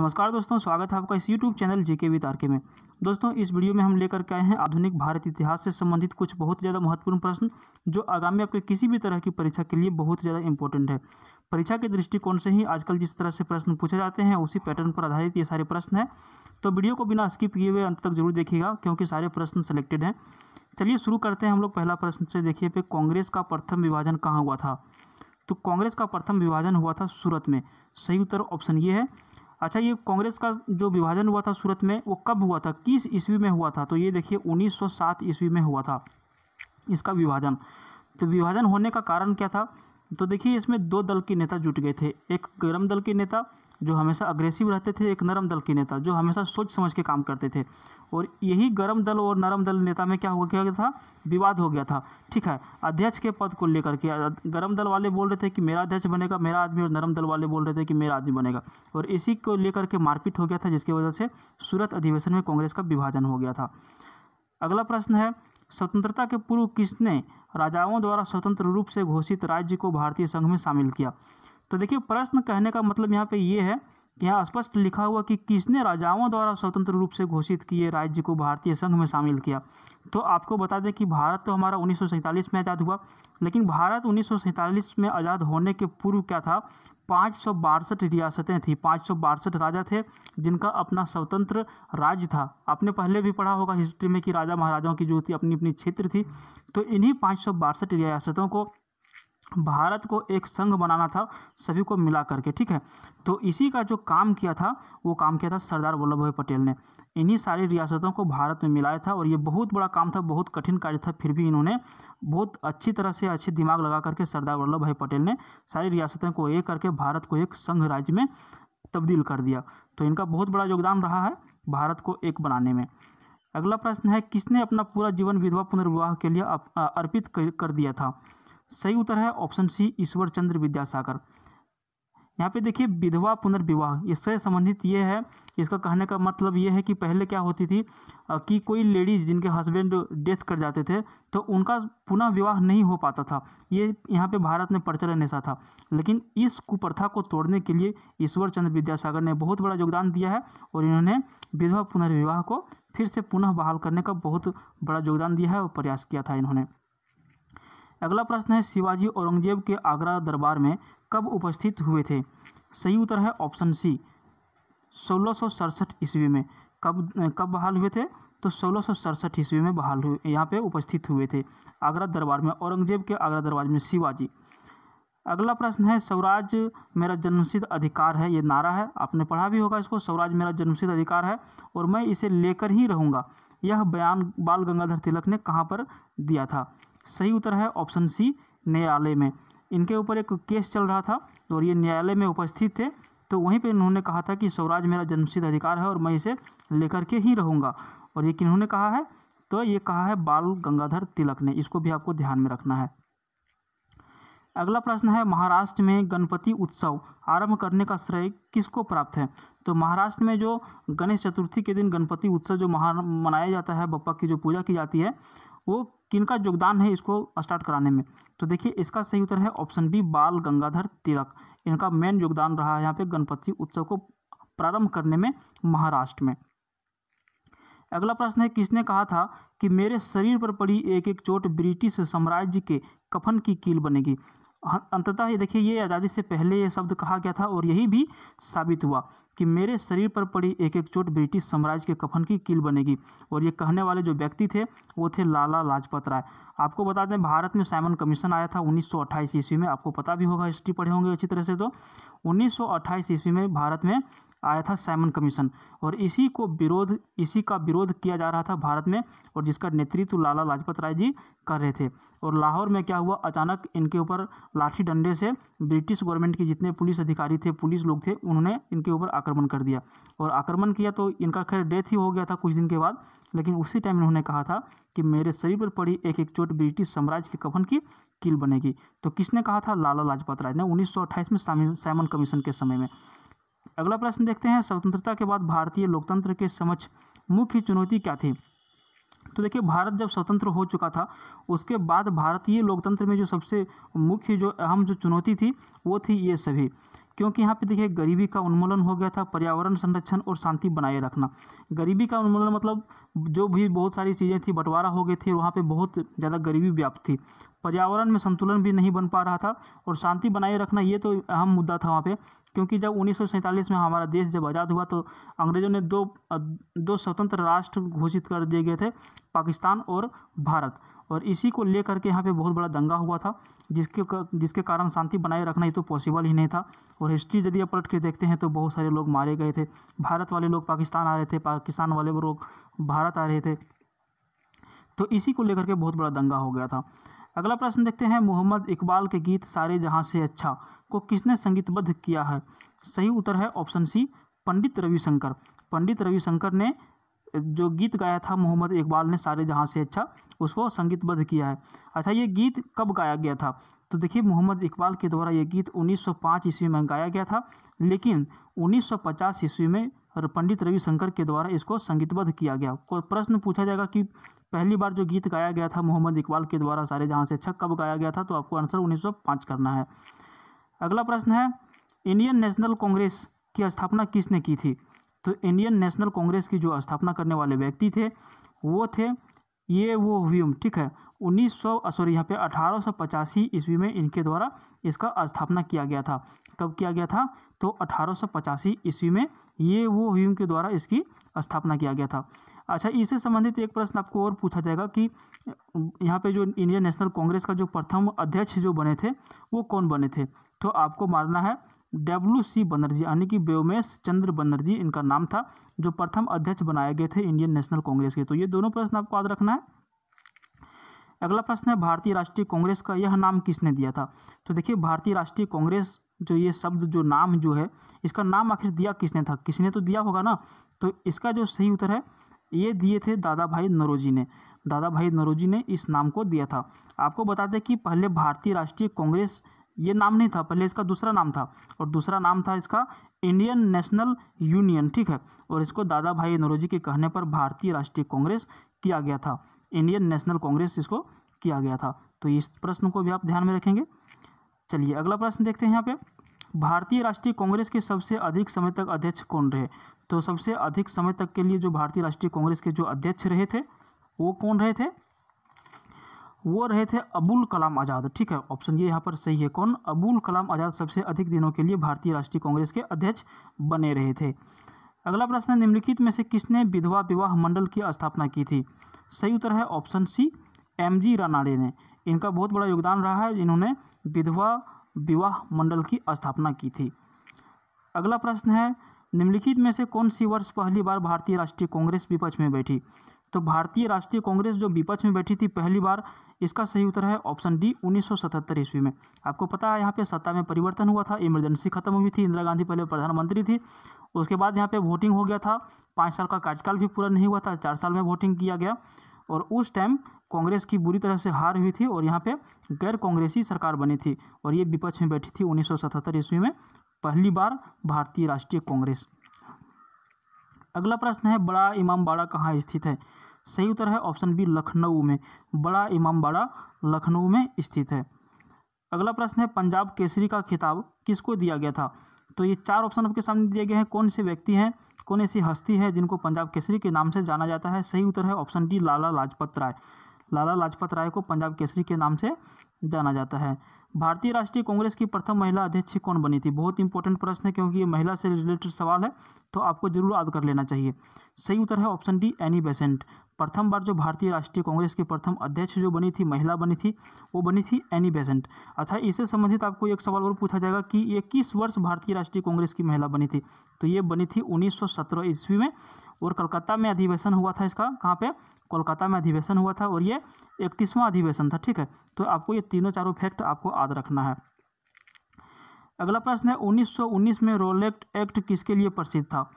नमस्कार दोस्तों स्वागत है आपका इस YouTube चैनल जेके वी तारके में दोस्तों इस वीडियो में हम लेकर के आए हैं आधुनिक भारत इतिहास से संबंधित कुछ बहुत ज़्यादा महत्वपूर्ण प्रश्न जो आगामी आपके किसी भी तरह की परीक्षा के लिए बहुत ज़्यादा इंपॉर्टेंट है परीक्षा के दृष्टिकोण से ही आजकल जिस तरह से प्रश्न पूछे जाते हैं उसी पैटर्न पर आधारित ये सारे प्रश्न हैं तो वीडियो को बिना स्किप किए हुए अंत तक जरूर देखिएगा क्योंकि सारे प्रश्न सेलेक्टेड हैं चलिए शुरू करते हैं हम लोग पहला प्रश्न से देखिए पे कांग्रेस का प्रथम विभाजन कहाँ हुआ था तो कांग्रेस का प्रथम विभाजन हुआ था सूरत में सही उत्तर ऑप्शन ये है अच्छा ये कांग्रेस का जो विभाजन हुआ था सूरत में वो कब हुआ था किस ईस्वी में हुआ था तो ये देखिए 1907 ईस्वी में हुआ था इसका विभाजन तो विभाजन होने का कारण क्या था तो देखिए इसमें दो दल के नेता जुट गए थे एक गर्म दल के नेता जो हमेशा अग्रेसिव रहते थे एक नरम दल के नेता जो हमेशा सोच समझ के काम करते थे और यही गर्म दल और नरम दल नेता में क्या हो गया था विवाद हो गया था ठीक है अध्यक्ष के पद को लेकर के गर्म दल वाले बोल रहे थे कि मेरा अध्यक्ष बनेगा मेरा आदमी और नरम दल वाले बोल रहे थे कि मेरा आदमी बनेगा और इसी को लेकर के मारपीट हो गया था जिसकी वजह से सूरत अधिवेशन में कांग्रेस का विभाजन हो गया था अगला प्रश्न है स्वतंत्रता के पूर्व किसने राजाओं द्वारा स्वतंत्र रूप से घोषित राज्य को भारतीय संघ में शामिल किया तो देखिए प्रश्न कहने का मतलब यहाँ पे ये है यहाँ स्पष्ट लिखा हुआ कि किसने राजाओं द्वारा स्वतंत्र रूप से घोषित किए राज्य को भारतीय संघ में शामिल किया तो आपको बता दें कि भारत तो हमारा उन्नीस में आज़ाद हुआ लेकिन भारत उन्नीस में आज़ाद होने के पूर्व क्या था पाँच सौ बासठ रियासतें थीं पाँच सौ बासठ राजा थे जिनका अपना स्वतंत्र राज्य था आपने पहले भी पढ़ा होगा हिस्ट्री में कि राजा महाराजाओं की जो थी अपनी अपनी क्षेत्र थी तो इन्हीं पाँच सौ बासठ रियासतों को भारत को एक संघ बनाना था सभी को मिला करके ठीक है तो इसी का जो काम किया था वो काम किया था सरदार वल्लभ भाई पटेल ने इन्हीं सारी रियासतों को भारत में मिलाया था और ये बहुत बड़ा काम था बहुत कठिन कार्य था फिर भी इन्होंने बहुत अच्छी तरह से अच्छे दिमाग लगा करके सरदार वल्लभ भाई पटेल ने सारी रियासतों को एक करके भारत को एक संघ राज्य में तब्दील कर दिया तो इनका बहुत बड़ा योगदान रहा है भारत को एक बनाने में अगला प्रश्न है किसने अपना पूरा जीवन विधवा पुनर्विवाह के लिए अर्पित कर दिया था सही उत्तर है ऑप्शन सी ईश्वर चंद्र विद्यासागर यहाँ पे देखिए विधवा पुनर्विवाह इससे संबंधित ये है इसका कहने का मतलब ये है कि पहले क्या होती थी कि कोई लेडीज जिनके हस्बैंड डेथ कर जाते थे तो उनका पुनः विवाह नहीं हो पाता था ये यहाँ पे भारत में प्रचलन ऐसा था लेकिन इस कुप्रथा को तोड़ने के लिए ईश्वर चंद्र विद्यासागर ने बहुत बड़ा योगदान दिया है और इन्होंने विधवा पुनर्विवाह को फिर से पुनः बहाल करने का बहुत बड़ा योगदान दिया है और प्रयास किया था इन्होंने अगला प्रश्न है शिवाजी औरंगजेब के आगरा दरबार में कब उपस्थित हुए थे सही उत्तर है ऑप्शन सी सोलह सौ ईस्वी में कब कब बहाल हुए थे तो सोलह ईस्वी में बहाल हुए यहाँ पे उपस्थित हुए थे आगरा दरबार में औरंगजेब के आगरा दरबार में शिवाजी अगला प्रश्न है स्वराज मेरा जन्मसिद्ध अधिकार है ये नारा है आपने पढ़ा भी होगा इसको स्वराज मेरा जन्मसिद्ध अधिकार है और मैं इसे लेकर ही रहूँगा यह बयान बाल गंगाधर तिलक ने कहाँ पर दिया था सही उत्तर है ऑप्शन सी न्यायालय में इनके ऊपर एक केस चल रहा था और ये न्यायालय में उपस्थित थे तो वहीं पे इन्होंने कहा था कि स्वराज मेरा जन्मसिद्ध अधिकार है और मैं इसे लेकर के ही रहूँगा और ये किन्होंने कहा है तो ये कहा है बाल गंगाधर तिलक ने इसको भी आपको ध्यान में रखना है अगला प्रश्न है महाराष्ट्र में गणपति उत्सव आरंभ करने का श्रेय किसको प्राप्त है तो महाराष्ट्र में जो गणेश चतुर्थी के दिन गणपति उत्सव जो महा मनाया जाता है बप्पा की जो पूजा की जाती है वो किनका योगदान है इसको स्टार्ट कराने में तो देखिए इसका सही उत्तर है ऑप्शन बी बाल गंगाधर तिलक इनका मेन योगदान रहा है यहाँ पे गणपति उत्सव को प्रारंभ करने में महाराष्ट्र में अगला प्रश्न है किसने कहा था कि मेरे शरीर पर पड़ी एक एक चोट ब्रिटिश साम्राज्य के कफन की कील बनेगी हाँ, अंततः देखिए ये आज़ादी से पहले ये शब्द कहा गया था और यही भी साबित हुआ कि मेरे शरीर पर पड़ी एक एक चोट ब्रिटिश साम्राज्य के कफन की कील बनेगी और ये कहने वाले जो व्यक्ति थे वो थे लाला लाजपत राय आपको बता दें भारत में साइमन कमीशन आया था उन्नीस ईस्वी में आपको पता भी होगा हिस्ट्री पढ़े होंगे अच्छी तरह से तो उन्नीस ईस्वी में भारत में आया था साइमन कमीशन और इसी को विरोध इसी का विरोध किया जा रहा था भारत में और जिसका नेतृत्व लाला लाजपत राय जी कर रहे थे और लाहौर में क्या हुआ अचानक इनके ऊपर लाठी डंडे से ब्रिटिश गवर्नमेंट के जितने पुलिस अधिकारी थे पुलिस लोग थे उन्होंने इनके ऊपर आक्रमण कर दिया और आक्रमण किया तो इनका खैर डेथ ही हो गया था कुछ दिन के बाद लेकिन उसी टाइम इन्होंने कहा था कि मेरे शरीर पर पड़ी एक एक चोट ब्रिटिश साम्राज्य के कफन की कील बनेगी तो किसने कहा था लाला लाजपत राय ने उन्नीस में साइमन कमीशन के समय में अगला प्रश्न देखते हैं स्वतंत्रता के बाद भारतीय लोकतंत्र के समक्ष मुख्य चुनौती क्या थी तो देखिए भारत जब स्वतंत्र हो चुका था उसके बाद भारतीय लोकतंत्र में जो सबसे मुख्य जो अहम जो चुनौती थी वो थी ये सभी क्योंकि यहाँ पे देखिए गरीबी का उन्मूलन हो गया था पर्यावरण संरक्षण और शांति बनाए रखना गरीबी का उन्मूलन मतलब जो भी बहुत सारी चीज़ें थी बंटवारा हो गए थे वहाँ पे बहुत ज़्यादा गरीबी व्याप्त थी पर्यावरण में संतुलन भी नहीं बन पा रहा था और शांति बनाए रखना ये तो अहम मुद्दा था वहाँ पे क्योंकि जब उन्नीस में हमारा देश जब आज़ाद हुआ तो अंग्रेज़ों ने दो दो स्वतंत्र राष्ट्र घोषित कर दिए गए थे पाकिस्तान और भारत और इसी को लेकर के यहाँ पे बहुत बड़ा दंगा हुआ था जिसके जिसके कारण शांति बनाए रखना ये तो पॉसिबल ही नहीं था और हिस्ट्री यदि आप पलट के देखते हैं तो बहुत सारे लोग मारे गए थे भारत वाले लोग पाकिस्तान आ रहे थे पाकिस्तान वाले लोग भारत आ रहे थे तो इसी को लेकर के बहुत बड़ा दंगा हो गया था अगला प्रश्न देखते हैं मोहम्मद इकबाल के गीत सारे जहाँ से अच्छा को किसने संगीतबद्ध किया है सही उत्तर है ऑप्शन सी पंडित रविशंकर पंडित रविशंकर ने जो गीत गाया था मोहम्मद इकबाल ने सारे जहाँ से अच्छा उसको संगीतबद्ध किया है अच्छा ये गीत कब गाया गया था तो देखिए मोहम्मद इकबाल के द्वारा ये गीत 1905 ईस्वी में गाया गया था लेकिन 1950 ईस्वी में पंडित रविशंकर के द्वारा इसको संगीतबद्ध किया गया प्रश्न पूछा जाएगा कि पहली बार जो गीत गाया गया था मोहम्मद इकबाल के द्वारा सारे जहाँ से अच्छा कब गाया गया था तो आपको आंसर उन्नीस करना है अगला प्रश्न है इंडियन नेशनल कांग्रेस की स्थापना किसने की थी तो इंडियन नेशनल कांग्रेस की जो स्थापना करने वाले व्यक्ति थे वो थे ये वो ह्यूम ठीक है उन्नीस सौ सॉरी यहाँ पे अठारह सौ पचासी ईस्वी में इनके द्वारा इसका स्थापना किया गया था कब किया गया था तो अठारह सौ पचासी ईस्वी में ये वो ह्यूम के द्वारा इसकी स्थापना किया गया था अच्छा इससे संबंधित एक प्रश्न आपको और पूछा जाएगा कि यहाँ पे जो इंडियन नेशनल कांग्रेस का जो प्रथम अध्यक्ष जो बने थे वो कौन बने थे तो आपको मानना है डब्ल्यू सी बनर्जी यानी कि व्योमेश चंद्र बनर्जी इनका नाम था जो प्रथम अध्यक्ष बनाए गए थे इंडियन नेशनल कांग्रेस के तो ये दोनों प्रश्न आपको याद रखना है अगला प्रश्न है भारतीय राष्ट्रीय कांग्रेस का यह नाम किसने दिया था तो देखिए भारतीय राष्ट्रीय कांग्रेस जो ये शब्द जो नाम जो है इसका नाम आखिर दिया किसने था किसने तो दिया होगा ना तो इसका जो सही उत्तर है ये दिए थे दादा भाई नरोजी ने दादा भाई नरोजी ने इस नाम को दिया था आपको बता दें कि पहले भारतीय राष्ट्रीय कांग्रेस ये नाम नहीं था पहले इसका दूसरा नाम था और दूसरा नाम था इसका इंडियन नेशनल यूनियन ठीक है और इसको दादा भाई नरोजी के कहने पर भारतीय राष्ट्रीय कांग्रेस किया गया था इंडियन नेशनल कांग्रेस इसको किया गया था तो इस प्रश्न को भी आप ध्यान में रखेंगे चलिए अगला प्रश्न देखते हैं यहाँ पे भारतीय राष्ट्रीय कांग्रेस के सबसे अधिक समय तक अध्यक्ष कौन रहे तो सबसे अधिक समय तक के लिए जो भारतीय राष्ट्रीय कांग्रेस के जो अध्यक्ष रहे थे वो कौन रहे थे वो रहे थे अबुल कलाम आज़ाद ठीक है ऑप्शन ये यहाँ पर सही है कौन अबुल कलाम आज़ाद सबसे अधिक दिनों के लिए भारतीय राष्ट्रीय कांग्रेस के अध्यक्ष बने रहे थे अगला प्रश्न निम्नलिखित में से किसने विधवा विवाह मंडल की स्थापना की थी सही उत्तर है option C M G Ranade ने इनका बहुत बड़ा योगदान रहा है इन्होंने विधवा विवाह मंडल की स्थापना की थी अगला प्रश्न है निम्नलिखित में से कौन सी वर्ष पहली बार भारतीय राष्ट्रीय कांग्रेस विपक्ष में बैठी तो भारतीय राष्ट्रीय कांग्रेस जो विपक्ष में बैठी थी पहली बार इसका सही उत्तर है ऑप्शन डी 1977 ईस्वी में आपको पता है यहाँ पे सत्ता में परिवर्तन हुआ था इमरजेंसी खत्म हुई थी इंदिरा गांधी पहले प्रधानमंत्री थी उसके बाद यहाँ पे वोटिंग हो गया था पाँच साल का कार्यकाल भी पूरा नहीं हुआ था चार साल में वोटिंग किया गया और उस टाइम कांग्रेस की बुरी तरह से हार हुई थी और यहाँ पे गैर कांग्रेसी सरकार बनी थी और ये विपक्ष में बैठी थी उन्नीस सौ ईस्वी में पहली बार भारतीय राष्ट्रीय कांग्रेस अगला प्रश्न है बड़ा इमामबाड़ा कहाँ स्थित है सही उत्तर है ऑप्शन बी लखनऊ में बड़ा इमामबाड़ा लखनऊ में स्थित है अगला प्रश्न है पंजाब केसरी का खिताब किसको दिया गया था तो ये चार ऑप्शन आपके सामने दिए गए हैं कौन से व्यक्ति हैं कौन ऐसी हस्ती है जिनको पंजाब केसरी के नाम से जाना जाता है सही उत्तर है ऑप्शन डी लाला लाजपत राय लाला लाजपत राय को पंजाब केसरी के नाम से जाना जाता है भारतीय राष्ट्रीय कांग्रेस की प्रथम महिला अध्यक्ष कौन बनी थी बहुत इंपॉर्टेंट प्रश्न है क्योंकि ये महिला से रिलेटेड सवाल है तो आपको जरूर याद कर लेना चाहिए सही उत्तर है ऑप्शन डी एनी बेसेंट प्रथम बार जो भारतीय राष्ट्रीय कांग्रेस की प्रथम अध्यक्ष जो बनी थी महिला बनी थी वो बनी थी एनी बेसेंट अच्छा इससे संबंधित आपको एक सवाल और पूछा जाएगा कि ये किस वर्ष भारतीय राष्ट्रीय कांग्रेस की महिला बनी थी तो ये बनी थी उन्नीस ईस्वी में और कलकत्ता में अधिवेशन हुआ था इसका कहाँ पे कोलकाता में अधिवेशन हुआ था और ये इकतीसवां अधिवेशन था ठीक है तो आपको ये तीनों चारों फैक्ट आपको याद रखना है अगला प्रश्न है 1919 में रोलेक्ट एक्ट किसके लिए प्रसिद्ध था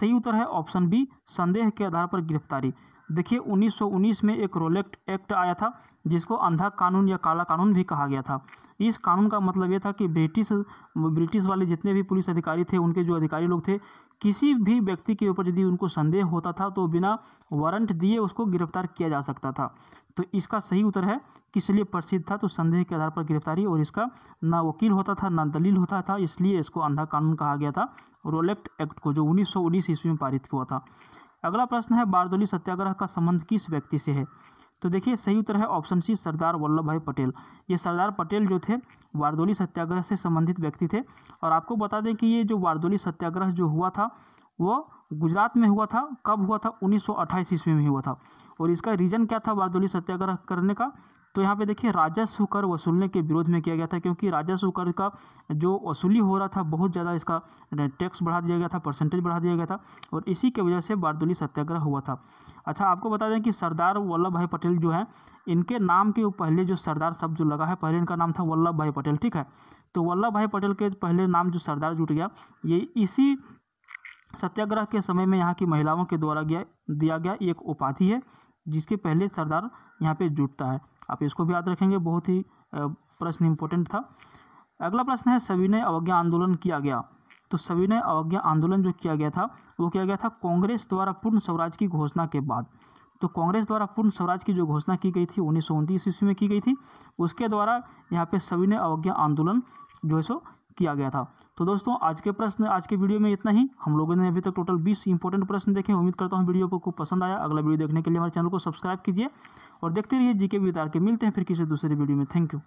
सही उत्तर है ऑप्शन बी संदेह के आधार पर गिरफ्तारी देखिए 1919 में एक रोलेक्ट एक्ट आया था जिसको अंधा कानून या काला कानून भी कहा गया था इस कानून का मतलब ये था कि ब्रिटिश ब्रिटिश वाले जितने भी पुलिस अधिकारी थे उनके जो अधिकारी लोग थे किसी भी व्यक्ति के ऊपर यदि उनको संदेह होता था तो बिना वारंट दिए उसको गिरफ्तार किया जा सकता था तो इसका सही उत्तर है किस लिए प्रसिद्ध था तो संदेह के आधार पर गिरफ्तारी और इसका ना वकील होता था ना दलील होता था इसलिए इसको अंधा कानून कहा गया था रोलेक्ट एक्ट को जो 1919 ईस्वी में पारित हुआ था अगला प्रश्न है बारदोली सत्याग्रह का संबंध किस व्यक्ति से है तो देखिए सही उत्तर है ऑप्शन सी सरदार वल्लभ भाई पटेल ये सरदार पटेल जो थे बारदोली सत्याग्रह से संबंधित व्यक्ति थे और आपको बता दें कि ये जो वारदोली सत्याग्रह जो हुआ था वो गुजरात में हुआ था कब हुआ था उन्नीस ईस्वी में हुआ था और इसका रीज़न क्या था बारदोली सत्याग्रह करने का तो यहाँ पे देखिए राजस्व कर वसूलने के विरोध में किया गया था क्योंकि राजस्व कर का जो वसूली हो रहा था बहुत ज़्यादा इसका टैक्स बढ़ा दिया गया था परसेंटेज बढ़ा दिया गया था और इसी की वजह से बारदोली सत्याग्रह हुआ था अच्छा आपको बता दें कि सरदार वल्लभ भाई पटेल जो है इनके नाम के पहले जो सरदार शब्द जो लगा है पहले इनका नाम था वल्लभ भाई पटेल ठीक है तो वल्लभ भाई पटेल के पहले नाम जो सरदार जुट गया ये इसी सत्याग्रह के समय में यहाँ की महिलाओं के द्वारा गया दिया गया एक उपाधि है जिसके पहले सरदार यहाँ पे जुटता है आप इसको भी याद रखेंगे बहुत ही प्रश्न इम्पोर्टेंट था अगला प्रश्न है सविनय अवज्ञा आंदोलन किया गया तो सविनय अवज्ञा आंदोलन जो किया गया था वो किया गया था कांग्रेस द्वारा पूर्ण स्वराज की घोषणा के बाद तो कांग्रेस द्वारा पूर्ण स्वराज की जो घोषणा की गई थी उन्नीस ईस्वी में की गई थी उसके द्वारा यहाँ पे सविनय अवज्ञा आंदोलन जो है सो किया गया था तो दोस्तों आज के प्रश्न आज के वीडियो में इतना ही हम लोगों ने अभी तक टोटल 20 इंपॉर्टेंट प्रश्न देखे उम्मीद करता हूँ वीडियो को खूब पसंद आया अगला वीडियो देखने के लिए हमारे चैनल को सब्सक्राइब कीजिए और देखते रहिए जीके वितार के मिलते हैं फिर किसी दूसरे वीडियो में थैंक यू